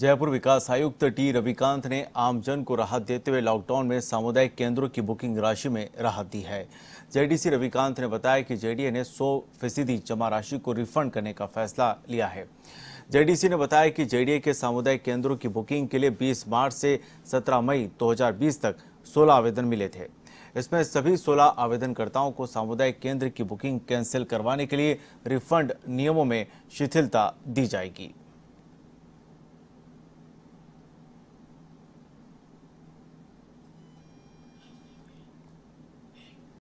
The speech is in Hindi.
जयपुर विकास आयुक्त टी रविकांत ने आमजन को राहत देते हुए लॉकडाउन में सामुदायिक केंद्रों की बुकिंग राशि में राहत दी है जेडीसी रविकांत ने बताया कि जेडीए ने 100 फीसदी जमा राशि को रिफंड करने का फैसला लिया है जेडीसी ने बताया कि जेडीए के सामुदायिक केंद्रों की बुकिंग के लिए 20 मार्च से 17 मई 2020 तक 16 आवेदन मिले थे इसमें सभी 16 आवेदनकर्ताओं को सामुदायिक केंद्र की बुकिंग कैंसिल करवाने के लिए रिफंड नियमों में शिथिलता दी जाएगी